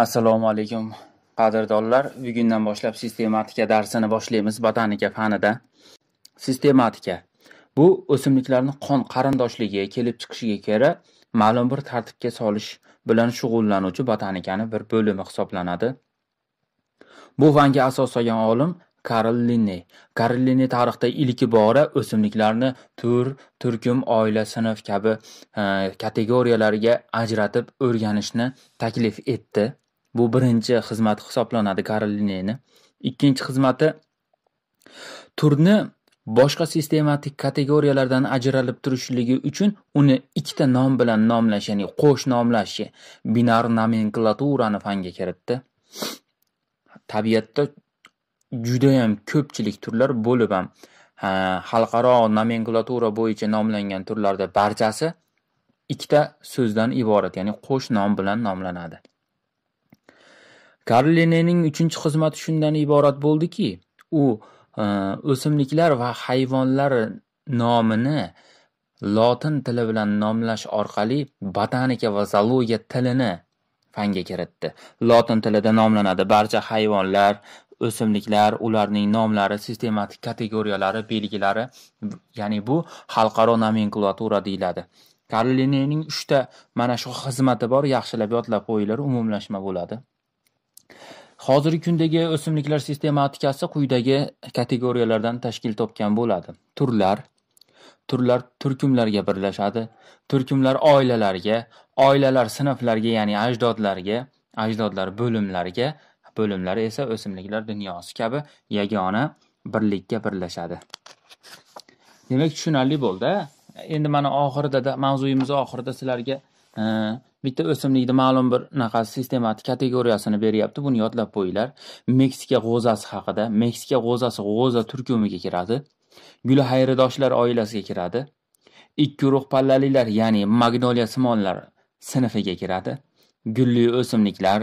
assalomu alaykum qadrdonlar bugundan boshlab sistematika darsini boshlaymiz botanika fanida sistematika bu o'simliklarni qon qarindoshligi kelib chiqishiga ko'ra ma'lum bir tartibga solish bilan shug'ullanuvchi botanikani bir bo'limi hisoblanadi bu fanga asos solgan olim karl linney karl linney tarixda ilk bora o'simliklarni tur turkum oila sinf kabi e, kategoriyalarga ajratib o'rganishni taklif etdi Bu birinchi xizmati hisoblanadi Karolinani. Ikkinchi xizmati turni boshqa sistematik kategoriyalardan ajralib turishligi uchun uni ikkita nom bilan nomlash, ya'ni qo'sh nomlash, binar nomenklaturani fanga kiritdi. Tabiatda juda ham ko'pchilik turlar bo'lib ham xalqaro nomenklatura bo'yicha nomlangan turlarda barchasi ikkita so'zdan iborat, ya'ni qo'sh nom bilan nomlanadi. Karolinening uchinchi xizmati shundan iborat bo'ldiki, u e, o'simliklar va hayvonlar nomini lotin tili bilan nomlash orqali botanika va zoologiya tilini fanga kiritdi. Lotin tilida nomlanadi barcha hayvonlar, o'simliklar, ularning nomlari, sistematik kategoriyalari, belgilari, ya'ni bu xalqaro nomenklatura deyiladi. Karolinening 3 ta mana shu xizmati bor, yaxshilab yodlab qo'yinglar, umumlashma bo'ladi. Hozirgi kundagi o'simliklar sistematikasi quyidagi kategoriyalardan tashkil topgan bo'ladi: Turlar: Turlar turkumlarga birlashadi. Turkumlar oilalarga, oilalar sinflarga, ya'ni ajdodlarga, ajdodlar bo'limlarga, bo'limlar esa o'simliklar dunyosi kabi yagona birlikka birlashadi. Demak, tushunarli boldi Endi mana oxirida-da mavzuyimiz oxirida sizlarga e, bitta o'simlikni ma'lum bir anaqa sistematik kategoriyasini beryapti buni yodlab qo'yinglar meksika g'o'zasi haqida meksika g'o'zasi g'o'za turkumiga kiradi gul hayridoshlar oilasiga kiradi ikki urug' pallalilar ya'ni magnoliya simonlar sinfiga kiradi gulli o'simliklar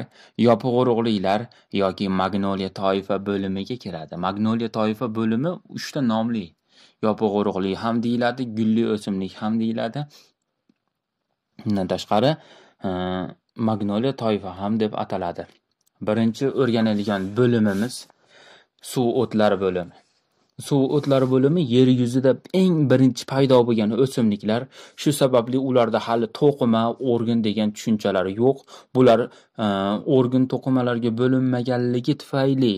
yopiq urug'liklar yoki magnoliya toifa bo'limiga kiradi magnoliya toifa bo'limi uchta nomli yopiq urug'li ham deyiladi gulli o'simlik ham deyiladi undan tashqari Magnoliya toifa ham deb ataladi. Birinchi o'rganadigan bo'limimiz suv o'tlari bo'limi. Suv o'tlari bo'limi yer yuzida eng birinchi paydo bo'lgan o'simliklar, shu sababli ularda hali to'qima, organ degan tushunchalar yo'q. Bular e, organ to'qimalarga bo'linmaganligi tufayli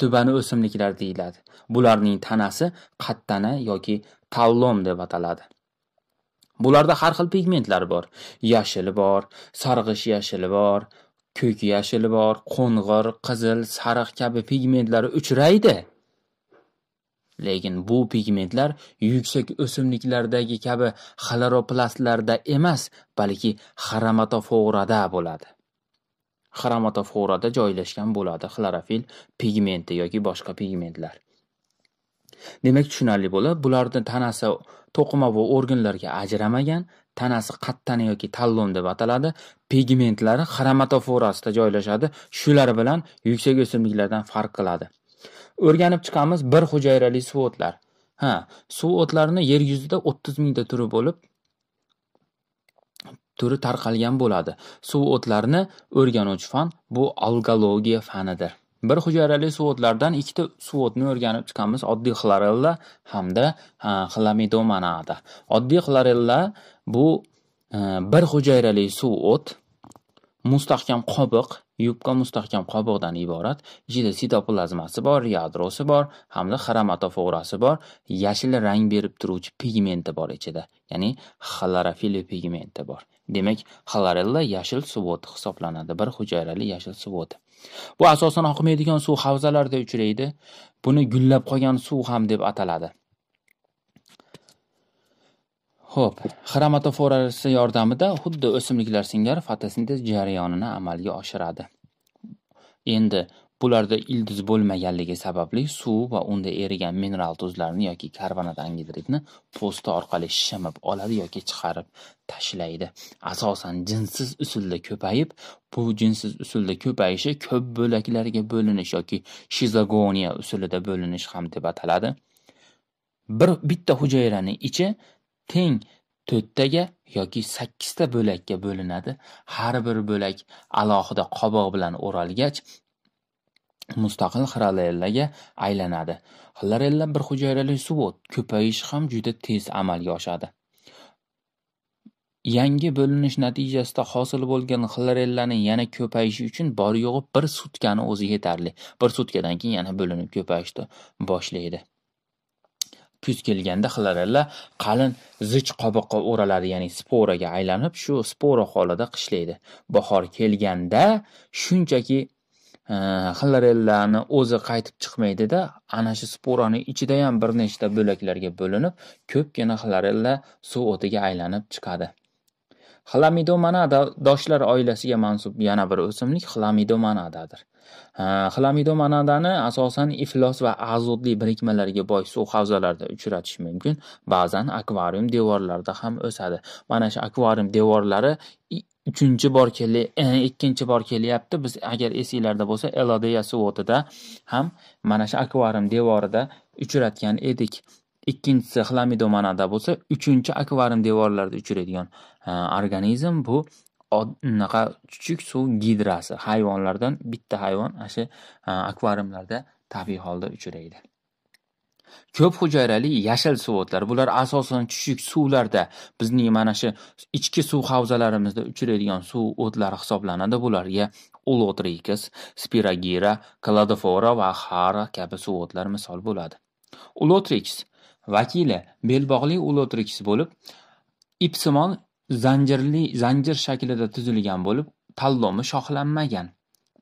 tubani o'simliklar deyiladi. Bularning tanasi qattana yoki tallom deb ataladi. Bularda har xil pigmentlar bor. Yashili bor, sarg'ish yashili bor, ko'k yashili bor, qo'ng'ir, qizil, sariq kabi pigmentlari uchraydi. Lekin bu pigmentlar yuksak o'simliklardagi kabi xloroplastlarda emas, balki xromatoforada bo'ladi. xromatoforada joylashgan bo'ladi xlorofil pigmenti yoki boshqa pigmentlar. Demak, tushunarli bo'lib, bularni tanasi to'qima va organlarga ajramagan, tanasi qattani yoki tallon deb ataladi. Pigmentlari xromatoforasida joylashadi. Shular bilan yuksak o'simliklardan farq qiladi. O'rganib chiqamiz bir hujayrali suv o'tlar. Ha, suv o'tlarini yer yuzida 30 mingta turi bo'lib, turi tarqalgan bo'ladi. Suv o'tlarini o'rganuvchi fan bu algologiya fanidir. bir hujayrali suvodlardan ikkita suvodni o'rganib chiqamiz oddiy xlorella hamda xlamidomanada oddiy xlorella bu e, bir hujayrali suvot mustahkam qobiq yupqa mustahkam qobiqdan iborat ichida sitoplazmasi bor yadrosi bor hamda xromatoforasi bor yashil rang berib turuvchi pigmenti bor ichida ya'ni xlorofili pigmenti bor Demak, xlorella yashil o'ti hisoblanadi. Bir hujayrali yashil o'ti. Bu asosan oqmaydigan suv havzalarida uchraydi. Buni gullab qolgan suv ham deb ataladi. Xo'p, xromatoforasi yordamida xuddi o'simliklar singari fotosintez jarayonini amalga oshiradi. Endi Bularda ildiz bo'lmaganligi sababli suv va unda erigan mineral tuzlarni yoki karbonat angidridni po'sti orqali shimib oladi yoki chiqarib tashlaydi. Asosan jinsiz usulda ko'payib, bu jinsiz usulda ko'payishi ko'p bo'laklarga bo'linish yoki shizogoniya usulida bo'linish ham deb ataladi. Bir bitta hujayraning ichi teng to'rttaga yoki sakkizta bo'lakka bo'linadi har bir bo'lak alohida qobiq bilan o'ralgach mustaqil xlorellarga aylanadi xlorella bir hujayrali suvot ko'payishi ham juda tez amalga oshadi yangi bo'linish natijasida hosil bo'lgan xlorellani yana ko'payishi uchun bor yo'g'i bir sutkani o'zi yetarli bir sutkadan keyin yana bo'linib ko'payishni boshlaydi kuz kelganda xlorella qalin zich qobiqqa o'raladi ya'ni sporaga aylanib shu spora holida qishlaydi bahor kelganda shunchaki xillarellarni o'zi qaytib chiqmaydi-da, ana shu sporani ichida ham bir nechta bo'laklarga bo'linib, ko'pgina xillarellar suv o'tiga aylanib chiqadi. Xlamidomanada doshlar oilasiga mansub yana bir o'simlik xlamidomanadadir. Xlamidomanadani asosan iflos va azotli birikmalarga boy suv havzalarida uchratish mumkin, ba'zan akvarium devorlarida ham o'sadi. Mana shu akvarium devorlari uchinchi bor keli e, ikkinchi bor kelyapti biz agar esinglarda bo'lsa elodeya suvotida ham mana shu akvarium devorida uchratgan edik ikkinchisi xlamidomanada bo'lsa uchinchi akvarium devorlarida uchraydigan e, organizm bu unaqa chuchuk suv gidrasi hayvonlardan bitta hayvon ana shu e, akvariumlarda tabiiy holda uchraydi Ko'p hujayrali yashil o'tlar bular asosan chuchuk suvlarda, bizning mana shu ichki suv havzalarimizda uchraydigan suv o'tlari hisoblanadi. Bularga Ulotrikis, Spiragira, kladofora va Xara kabi suv o'tlar misol bo'ladi. ulotriks vakili belbog'li ulotriks bo'lib, ipsimon zanjirli zanjir shaklida tuzilgan bo'lib, tallomi shoxlanmagan.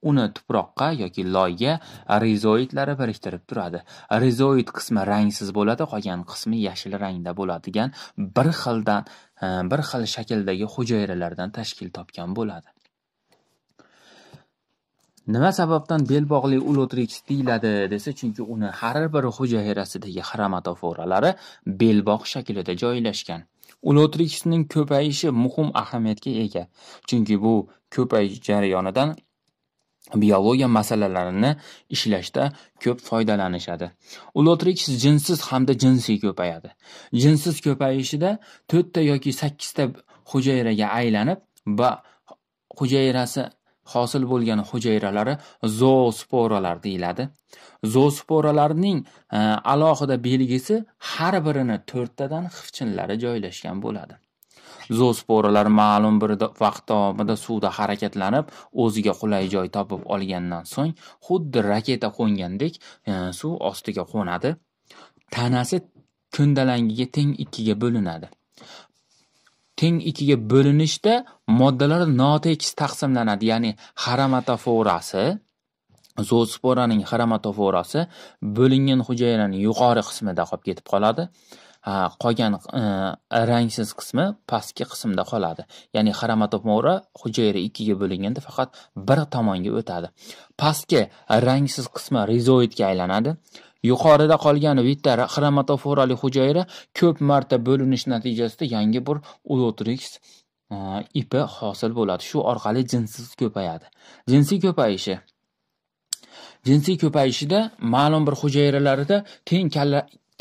uni tuproqqa yoki loyga rizoidlari biriktirib turadi. Rizoid qismi rangsiz bo'ladi, qolgan qismi yashil rangda bo'ladigan bir xildan e, bir xil shakldagi hujayralardan tashkil topgan bo'ladi. Nima sababdan bel bog'li ulotrix deyiladi desa, chunki uni har bir hujayrasidagi xromatoforalari belbog' shaklida joylashgan. Ulotrixning ko'payishi muhim ahamiyatga ega, chunki bu ko'payish jarayonidan biologiya masalalarini ishlashda ko'p foydalanishadi. Ulotrix jinsiz hamda jinsiy ko'payadi. Jinsiz ko'payishida 4 ta yoki 8 ta hujayraga aylanib va hujayrasi hosil bo'lgan hujayralari zoosporalar deyiladi. Zoosporalarning e, alohida belgisi har birini 4 tadan xifchinlari joylashgan bo'ladi. zoosporalar ma'lum bir vaqt davomida suvda harakatlanib o'ziga qulay joy topib olgandan so'ng xuddi raketa qo'ngandek e, suv ostiga qo'nadi tanasi ko'ndalangiga teng ikkiga bo'linadi teng ikkiga bo'linishda moddalar notekis taqsimlanadi ya'ni xromatoforasi zoosporaning xromatoforasi bo'lingan hujayraning yuqori qismida qolib ketib qoladi qolgan e, rangsiz qismi pastki qismda qoladi ya'ni xromatofora hujayra ikkiga bo'linganda faqat bir tomonga o'tadi pastki rangsiz qismi rizoidga aylanadi yuqorida qolgan bitta xromatoforali hujayra ko'p marta bo'linish natijasida yangi bir uotriks e, ipi hosil bo'ladi shu orqali jinsiz ko'payadi jinsiy ko'payishi jinsiy ko'payishida ma'lum bir hujayralarida teng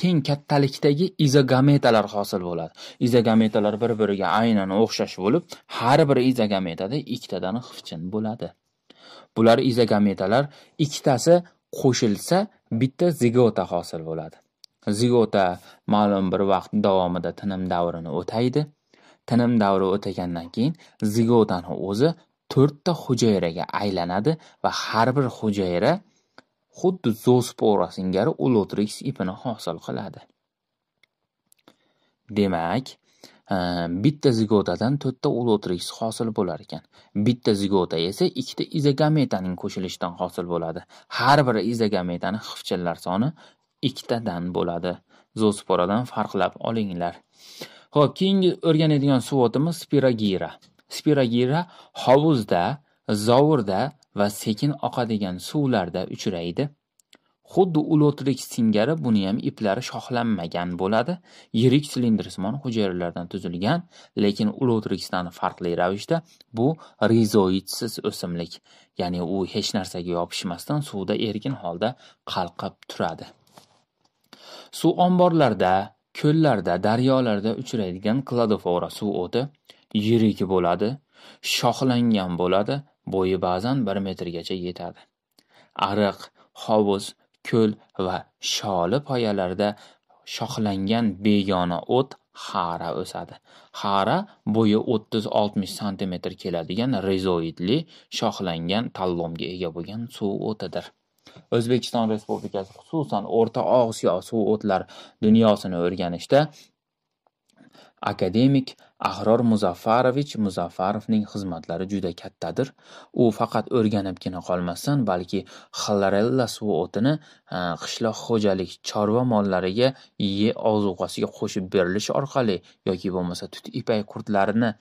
teng kattalikdagi izogametalar hosil bo'ladi izogametalar bir biriga aynan o'xshash bo'lib har bir izogametada ikkitadan xifchin bo'ladi bular izogametalar ikkitasi qo'shilsa bitta zigota hosil bo'ladi zigota ma'lum bir vaqt davomida tinim davrini o'taydi tinim davri o'tagandan keyin zigotani o'zi to'rtta hujayraga aylanadi va har bir hujayra Xuddi zoospora singari Ulotrix ipini hosil qiladi. Demak, e, bitta zigotadan to'rtta ulotrix hosil bo'lar ekan. Bitta zigota esa ikkita izogametaning qo'shilishidan hosil bo'ladi. Har bir izogametani xifchallar soni ikkitadan bo'ladi. Zoosporadan farqlab olinglar. Xo'p, keyingi o'rganadigan suvotimiz spiragira. Spiragira hovuzda, zovurda va sekin oqadigan suvlarda uchraydi. Xuddi ulotlik singari buni ham iplari shoxlanmagan bo'ladi. Yirik silindrsimon hujayralardan tuzilgan, lekin ulotrixdan farqli ravishda bu rizoidsiz o'simlik, ya'ni u hech narsaga yopishmasdan suvda erkin holda qalqib turadi. Suv omborlarda, ko'llarda, daryolarda uchraydigan kladofora suv o'ti yirik bo'ladi, shoxlangan bo'ladi Bo'yi ba'zan 1 metrgacha yetadi. Ariq, hovuz, ko'l va sholi poyalarda shoxlangan begona o't xara o'sadi. Xara bo'yi 30-60 cm keladigan rezoidli shoxlangan tallomga ega bo'lgan suv o'tidir. O'zbekiston Respublikasi xususan O'rta Osiyo suv o'tlar dunyosini o'rganishda akademik Ahror Muzaffarovich Muzaffarovning xizmatlari juda kattadir. U faqat o'rganibgina qolmasdan, balki xlorella suvi o'tini qishloq xo'jalik chorva mollariga ozuqasiga qo'shib berilish orqali yoki bo'lmasa tut ipak qurtlarini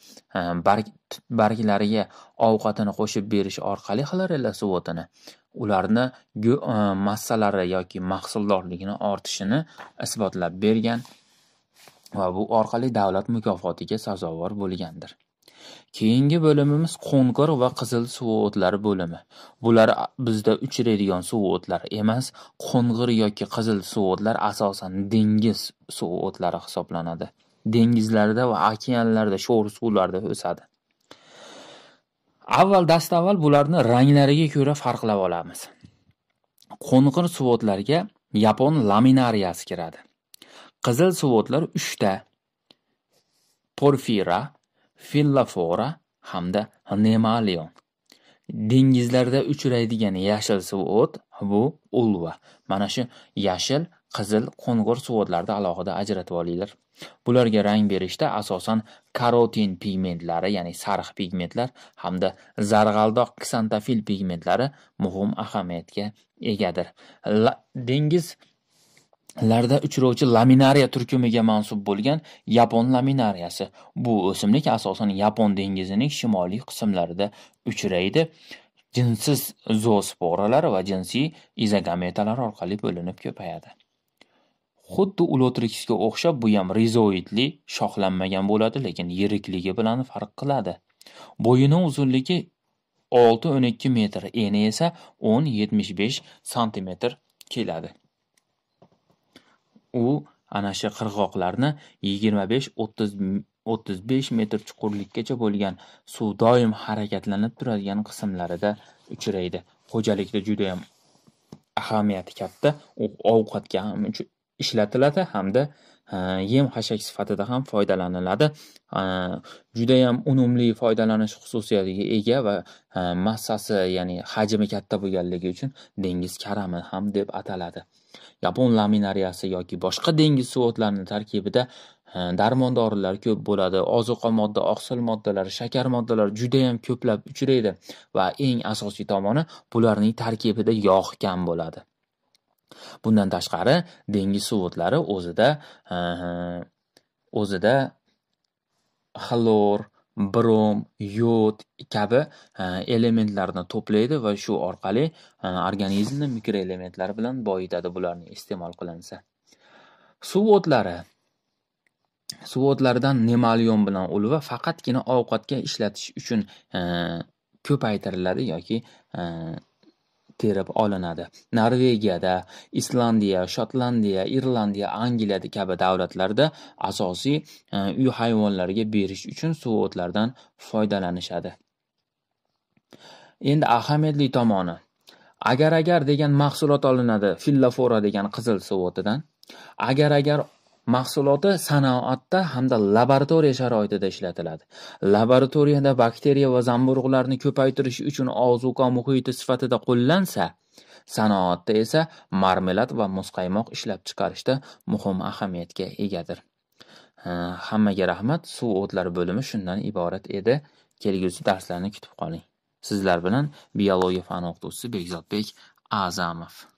barglariga ovqatini qo'shib berish orqali xlorella suvi o'tini ularni e, massalari yoki mahsuldorligini ortishini isbotlab bergan va bu orqali davlat mukofotiga sazovor bo'lgandir. Keyingi bo'limimiz qo'ng'ir va qizil suv o'tlari bo'limi. Bular bizda uchraydigan suv o'tlari emas, qo'ng'ir yoki qizil suv o'tlar asosan dengiz suv o'tlari hisoblanadi. Dengizlarda va okeanlarda, sho'r suvlarda o'sadi. Avval dastavval bularni ranglariga ko'ra farqlab olamiz. Qo'ng'ir suv o'tlariga yapon laminariyasi kiradi. qizil suvo'tlar 3 ta porfira Fillafora hamda nemalion dengizlarda uchraydigan yashil suvo't bu ulva mana shu yashil qizil qo'ng'ir suvo'tlarni alohida ajratib olinglar bularga rang berishda asosan karotin pigmentlari ya'ni sariq pigmentlar hamda zarg'aldoq ksantofil pigmentlari muhim ahamiyatga egadir La dengiz larda uchrovchi laminariya turkumiga mansub bo'lgan yapon laminariyasi bu o'simlik asosan yapon dengizining shimoliy qismlarida uchraydi jinsiz zoosporalar va jinsiy izogametalar orqali bo'linib ko'payadi xuddi ulotriksga o'xshab bu ham rizoidli shoxlanmagan bo'ladi lekin yirikligi bilan farq qiladi bo'yini uzunligi 6-12 metr eni esa 10-75 santimetr keladi U ana shu qirg'oqlarni yigirma besh o'ttiz o'ttiz besh metr chuqurlikkacha bo'lgan suv doim harakatlanib turadigan qismlarida uchraydi xo'jalikda judayam ahamiyati katta u ovqatga ham ishlatiladi hamda yem xashak sifatida ham foydalaniladi judayam unumli foydalanish xususiyatiga ega va massasi ya'ni hajmi katta bo'lganligi uchun dengiz karami ham deb ataladi Yapon laminariyasi yoki boshqa dengiz o'tlarini tarkibida e, dorilar ko'p bo'ladi. Ozuqa modda, oqsil moddalar, shakar moddalar judayam ko'plab uchraydi va eng asosiy tomoni bularning tarkibida yog' kam bo'ladi. Bundan tashqari, dengiz suvo'tlari o'zida e, e, o'zida xlor brom, yod kabi e, elementlarni to'playdi va shu orqali e, organizmni mikroelementlar bilan boyitadi bularni iste'mol qilinsa. Suv o'tlari Suv o'tlaridan nemalyon bilan ulva faqatgina ovqatga ishlatish uchun e, ko'paytiriladi yoki terib olinadi norvegiyada islandiya shotlandiya irlandiya angliya kabi davlatlarda asosiy e, uy hayvonlariga berish uchun suvo'tlardan foydalanishadi endi ahamiyatli tomoni agar agar degan mahsulot olinadi fillafora degan qizil suvo'tidan agar agar mahsuloti sanoatda hamda laboratoriya sharoitida ishlatiladi. Laboratoriyada bakteriya va zamburug'larni ko'paytirish uchun ozuqa muhiti sifatida qo'llansa, sanoatda esa marmelad va muzqaymoq ishlab chiqarishda muhim ahamiyatga egadir. Hammaga rahmat. Suv o'tlar bo'limi shundan iborat edi. Kelgusi darslarni kutib qoling. Sizlar bilan biologiya fani o'qituvchisi Bekzodbek Azamov